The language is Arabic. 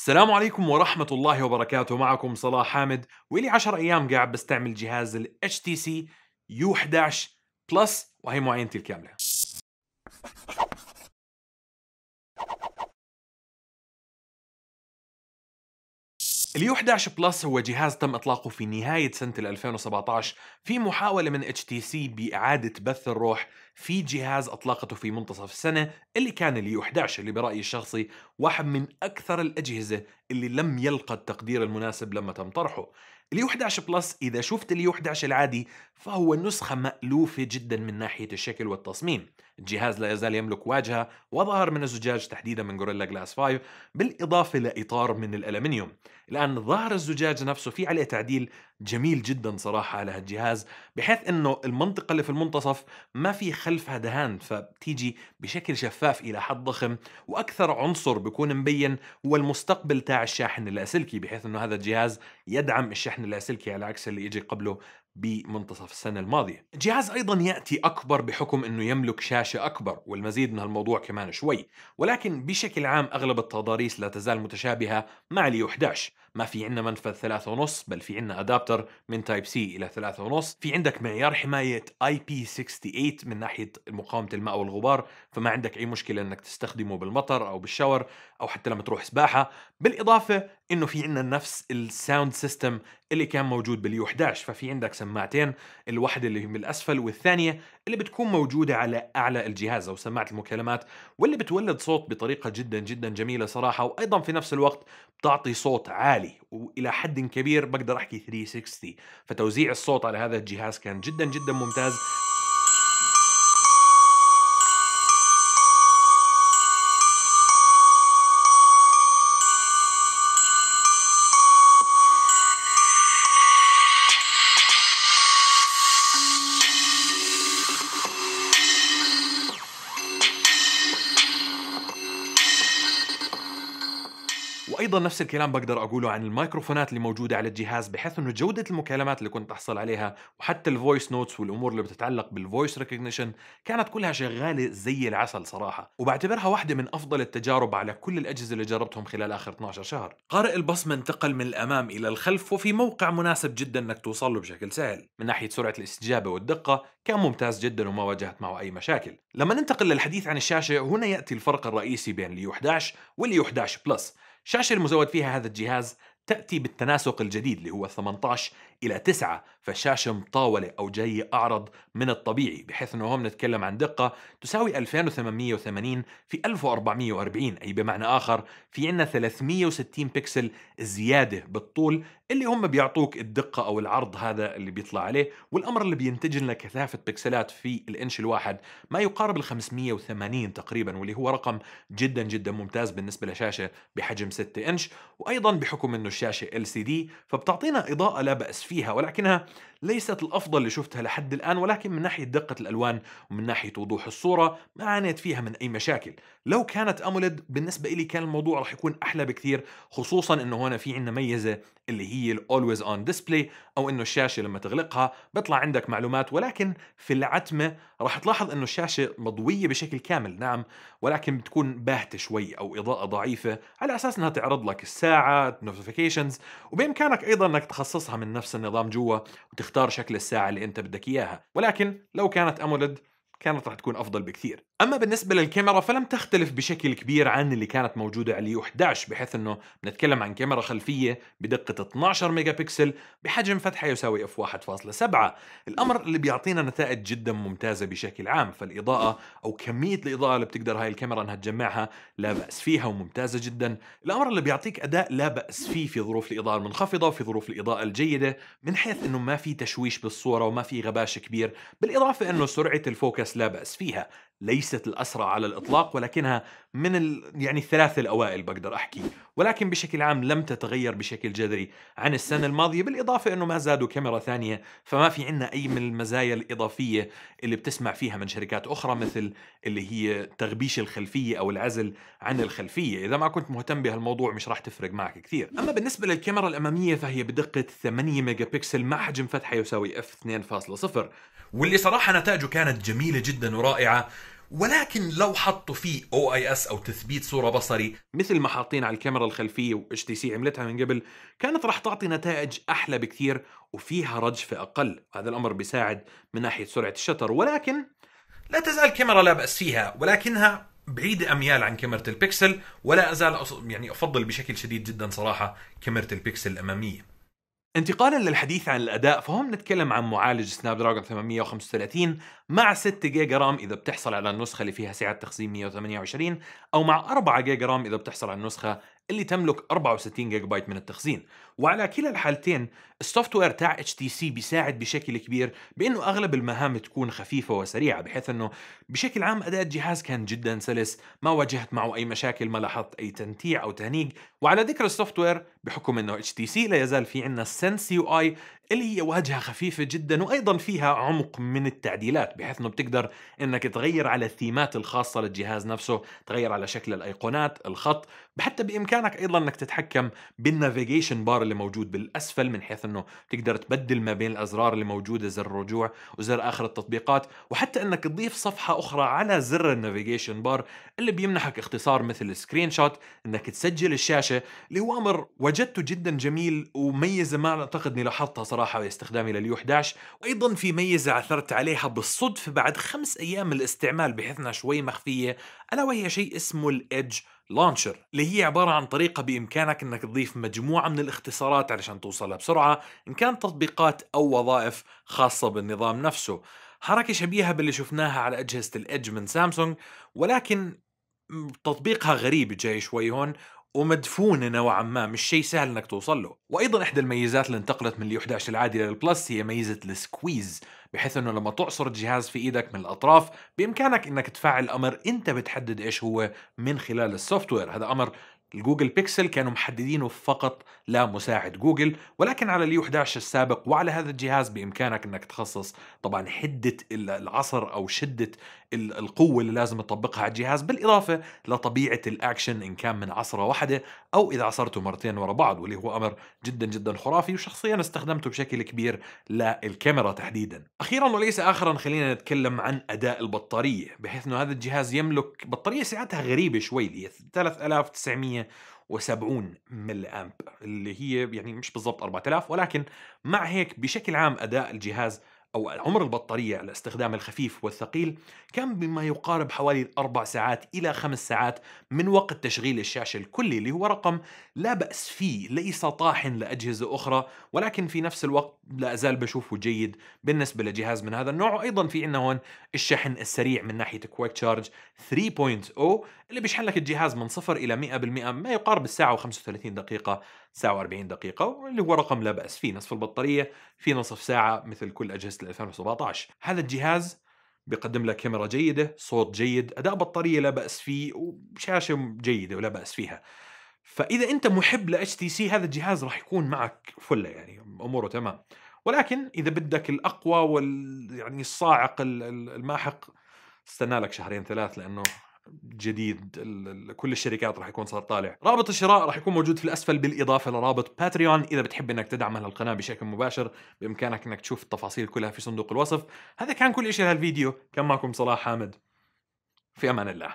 السلام عليكم ورحمة الله وبركاته معكم صلاح حامد وإلي 10 أيام قاعد بستعمل جهاز ال HTC U11 بلس وهي معاينتي الكاملة u 11 بلس هو جهاز تم اطلاقه في نهايه سنه 2017 في محاوله من اتش تي سي باعاده بث الروح في جهاز أطلقته في منتصف السنة اللي كان اليو 11 اللي برأيي الشخصي واحد من أكثر الأجهزة اللي لم يلقى التقدير المناسب لما تم طرحه اليو 11 بلس إذا شفت اليو 11 العادي فهو نسخة مألوفة جدا من ناحية الشكل والتصميم الجهاز لا يزال يملك واجهة وظهر من الزجاج تحديدا من غوريلا جلاس 5 بالإضافة لإطار من الألمنيوم الآن ظهر الزجاج نفسه في عليه تعديل جميل جدا صراحة على هالجهاز بحيث انه المنطقة اللي في المنتصف ما في خلفها دهان فبتيجي بشكل شفاف الى حد ضخم واكثر عنصر بيكون مبين هو المستقبل تاع الشاحن اللاسلكي بحيث انه هذا الجهاز يدعم الشحن اللاسلكي على عكس اللي اجى قبله بمنتصف السنة الماضية الجهاز أيضا يأتي أكبر بحكم أنه يملك شاشة أكبر والمزيد من هالموضوع كمان شوي ولكن بشكل عام أغلب التضاريس لا تزال متشابهة مع اليو 11 ما في عندنا منفذ ثلاثة ونص بل في عندنا أدابتر من تايب سي إلى ثلاثة ونص في عندك معيار حماية IP68 من ناحية مقاومة الماء والغبار فما عندك أي مشكلة أنك تستخدمه بالمطر أو بالشاور أو حتى لما تروح سباحة بالإضافة أنه في عندنا نفس الساوند سيستم اللي كان موجود باليو 11 ففي عندك سماعتين الواحدة اللي من الأسفل والثانية اللي بتكون موجودة على أعلى الجهاز أو سماعة المكالمات واللي بتولد صوت بطريقة جدا جدا جميلة صراحة وأيضا في نفس الوقت بتعطي صوت عالي وإلى حد كبير بقدر أحكي 360 فتوزيع الصوت على هذا الجهاز كان جدا جدا ممتاز وايضا نفس الكلام بقدر اقوله عن الميكروفونات اللي موجوده على الجهاز بحيث انه جوده المكالمات اللي كنت احصل عليها وحتى الفويس نوتس والامور اللي بتتعلق بالفويس ريكوجنيشن كانت كلها شغاله زي العسل صراحه وبعتبرها واحده من افضل التجارب على كل الاجهزه اللي جربتهم خلال اخر 12 شهر قارئ البصمه انتقل من الامام الى الخلف وفي موقع مناسب جدا انك توصل له بشكل سهل من ناحيه سرعه الاستجابه والدقه كان ممتاز جدا وما واجهت معه اي مشاكل لما ننتقل للحديث عن الشاشه هنا ياتي الفرق الرئيسي بين اليو 11 واليو 11 بلس الشاشة المزود فيها هذا الجهاز تأتي بالتناسق الجديد اللي هو 18 إلى 9 فالشاشة مطاولة أو جاية أعرض من الطبيعي بحيث أنه هم نتكلم عن دقة تساوي 2880 في 1440 أي بمعنى آخر في عنا 360 بكسل زيادة بالطول اللي هم بيعطوك الدقة أو العرض هذا اللي بيطلع عليه والأمر اللي بينتج لنا كثافة بكسلات في الإنش الواحد ما يقارب ال 580 تقريبا واللي هو رقم جدا جدا ممتاز بالنسبة لشاشة بحجم 6 إنش وأيضا بحكم أنه الشاشة LCD فبتعطينا إضاءة لا بأس فيها ولكنها ليست الأفضل اللي شفتها لحد الآن ولكن من ناحية دقة الألوان ومن ناحية وضوح الصورة ما عانيت فيها من أي مشاكل لو كانت اموليد بالنسبه لي كان الموضوع رح يكون احلى بكثير خصوصا انه هون في عندنا ميزه اللي هي الاولويز اون ديسبلاي او انه الشاشه لما تغلقها بيطلع عندك معلومات ولكن في العتمه رح تلاحظ انه الشاشه مضويه بشكل كامل نعم ولكن بتكون باهته شوي او اضاءه ضعيفه على اساس انها تعرض لك الساعه نوتيفيكيشنز وبامكانك ايضا انك تخصصها من نفس النظام جوا وتختار شكل الساعه اللي انت بدك اياها ولكن لو كانت اموليد كانت رح تكون افضل بكثير أما بالنسبة للكاميرا فلم تختلف بشكل كبير عن اللي كانت موجودة على اليو 11 بحيث أنه بنتكلم عن كاميرا خلفية بدقة 12 ميجا بكسل بحجم فتحة يساوي اف 1.7 الأمر اللي بيعطينا نتائج جدا ممتازة بشكل عام فالإضاءة أو كمية الإضاءة اللي بتقدر هاي الكاميرا أنها تجمعها لا بأس فيها وممتازة جدا الأمر اللي بيعطيك أداء لا بأس فيه في ظروف الإضاءة المنخفضة وفي ظروف الإضاءة الجيدة من حيث أنه ما في تشويش بالصورة وما في غباش كبير بالإضافة أنه سرعة الفوكس لا بأس فيها ليست الأسرع على الإطلاق ولكنها من ال... يعني الثلاثة الأوائل بقدر أحكي ولكن بشكل عام لم تتغير بشكل جذري عن السنة الماضية بالإضافة أنه ما زادوا كاميرا ثانية فما في عنا أي من المزايا الإضافية اللي بتسمع فيها من شركات أخرى مثل اللي هي تغبيش الخلفية أو العزل عن الخلفية إذا ما كنت مهتم بهالموضوع مش راح تفرق معك كثير أما بالنسبة للكاميرا الأمامية فهي بدقة 8 ميجا بكسل مع حجم فتحة يساوي f2.0 واللي صراحة نتائجه كانت جميلة جدا ورائعة ولكن لو حطوا فيه او اي اس او تثبيت صوره بصري مثل ما حاطين على الكاميرا الخلفيه واتش تي سي عملتها من قبل كانت رح تعطي نتائج احلى بكثير وفيها رجفه اقل هذا الامر بيساعد من ناحيه سرعه الشتر ولكن لا تزال كاميرا لا باس فيها ولكنها بعيدة أميال عن كاميرا البكسل ولا أزال يعني أفضل بشكل شديد جدا صراحة كاميرا البكسل الأمامية انتقالا للحديث عن الاداء فهم نتكلم عن معالج سناب دراجون 835 مع 6 جيجا رام اذا بتحصل على النسخه اللي فيها سعه تخزين 128 او مع 4 جيجا رام اذا بتحصل على النسخه اللي تملك 64 جيجا بايت من التخزين وعلى كلا الحالتين السوفت وير تاع اتش تي سي بيساعد بشكل كبير بانه اغلب المهام تكون خفيفه وسريعه بحيث انه بشكل عام اداء الجهاز كان جدا سلس ما واجهت معه اي مشاكل ما لاحظت اي تنتيع او تهنيج وعلى ذكر السوفت وير بحكم انه اتش تي سي لا يزال في عندنا سنس يو اي اللي هي واجهة خفيفة جدا وأيضا فيها عمق من التعديلات بحيث أنه بتقدر أنك تغير على الثيمات الخاصة للجهاز نفسه تغير على شكل الأيقونات الخط حتى بإمكانك أيضا أنك تتحكم بالنافيجيشن بار اللي موجود بالأسفل من حيث أنه تقدر تبدل ما بين الأزرار اللي موجودة زر الرجوع وزر آخر التطبيقات وحتى أنك تضيف صفحة أخرى على زر النافيجيشن بار اللي بيمنحك اختصار مثل سكرين شوت أنك تسجل الشاشة اللي هو أمر وجدته جدا جميل وميزة ما أعتقد أني لاحظتها صراحة استخدامي لليو 11 وأيضا في ميزة عثرت عليها بالصدفة بعد خمس أيام من الاستعمال بحيثنا شوي مخفية ألا وهي شيء اسمه الإدج لانشر اللي هي عبارة عن طريقة بإمكانك أنك تضيف مجموعة من الاختصارات علشان توصلها بسرعة إن كان تطبيقات أو وظائف خاصة بالنظام نفسه حركة شبيهة باللي شفناها على أجهزة الإدج من سامسونج ولكن تطبيقها غريب جاي شوي هون ومدفونة نوعا ما مش شيء سهل انك توصل له وايضا احدى الميزات اللي انتقلت من اليو 11 العادي للبلس هي ميزة السكويز بحيث انه لما تعصر الجهاز في ايدك من الاطراف بامكانك انك تفعل امر انت بتحدد ايش هو من خلال السوفت وير هذا امر الجوجل بيكسل كانوا محددينه فقط لمساعد جوجل ولكن على اليو 11 السابق وعلى هذا الجهاز بإمكانك أنك تخصص طبعا حدة العصر أو شدة القوة اللي لازم تطبقها على الجهاز بالإضافة لطبيعة الأكشن إن كان من عصرة واحدة أو إذا عصرته مرتين ورا بعض واللي هو أمر جدا جدا خرافي وشخصيا استخدمته بشكل كبير للكاميرا تحديدا أخيرا وليس آخرا خلينا نتكلم عن أداء البطارية بحيث أنه هذا الجهاز يملك بطارية سعتها غريبة شوي هي 3900 770 ملي امب اللي هي يعني مش بالضبط 4000 ولكن مع هيك بشكل عام اداء الجهاز أو عمر البطارية على استخدام الخفيف والثقيل كان بما يقارب حوالي أربع ساعات إلى خمس ساعات من وقت تشغيل الشاشة الكلي اللي هو رقم لا بأس فيه ليس طاحن لأجهزة أخرى ولكن في نفس الوقت لا أزال بشوفه جيد بالنسبة لجهاز من هذا النوع وأيضا في عندنا هون الشحن السريع من ناحية كويك تشارج 3.0 اللي بيشحن لك الجهاز من 0 إلى 100% ما يقارب الساعة و35 دقيقة ساعة و40 دقيقة اللي هو رقم لا بأس فيه نصف البطارية في نصف ساعة مثل كل أجهزة 2017 هذا الجهاز بيقدم لك كاميرا جيدة صوت جيد أداء بطارية لا بأس فيه وشاشة جيدة ولا بأس فيها فإذا أنت محب لاتش تي سي هذا الجهاز راح يكون معك فلة يعني أموره تمام ولكن إذا بدك الأقوى وال يعني الصاعق الماحق استنى لك شهرين ثلاث لأنه جديد كل الشركات راح يكون صار طالع رابط الشراء راح يكون موجود في الاسفل بالاضافه لرابط باتريون اذا بتحب انك تدعم هالقناه بشكل مباشر بامكانك انك تشوف التفاصيل كلها في صندوق الوصف هذا كان كل شيء هالفيديو كان معكم صلاح حامد في امان الله